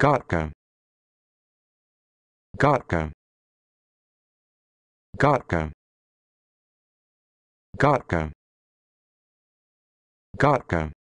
Gotka. Gotka. Gotka. Gotka. Gotka.